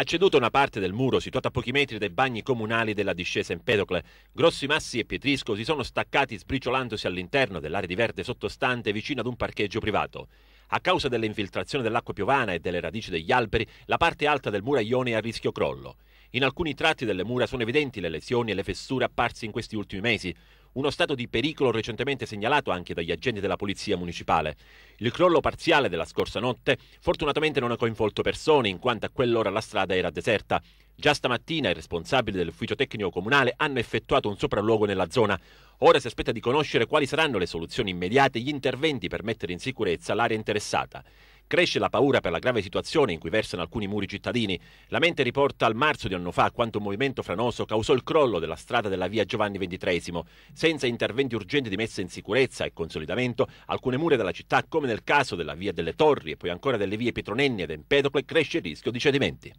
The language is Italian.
ha ceduto una parte del muro situata a pochi metri dai bagni comunali della discesa Empedocle. Grossi massi e pietrisco si sono staccati sbriciolandosi all'interno dell'area di verde sottostante vicino ad un parcheggio privato. A causa dell'infiltrazione dell'acqua piovana e delle radici degli alberi, la parte alta del muraglione è a rischio crollo. In alcuni tratti delle mura sono evidenti le lesioni e le fessure apparse in questi ultimi mesi uno stato di pericolo recentemente segnalato anche dagli agenti della polizia municipale. Il crollo parziale della scorsa notte fortunatamente non ha coinvolto persone in quanto a quell'ora la strada era deserta. Già stamattina i responsabili dell'ufficio tecnico comunale hanno effettuato un sopralluogo nella zona. Ora si aspetta di conoscere quali saranno le soluzioni immediate e gli interventi per mettere in sicurezza l'area interessata. Cresce la paura per la grave situazione in cui versano alcuni muri cittadini. La mente riporta al marzo di anno fa quanto un movimento franoso causò il crollo della strada della via Giovanni XXIII. Senza interventi urgenti di messa in sicurezza e consolidamento, alcune mura della città, come nel caso della via delle Torri e poi ancora delle vie Petronenni ed Empedocle, cresce il rischio di cedimenti.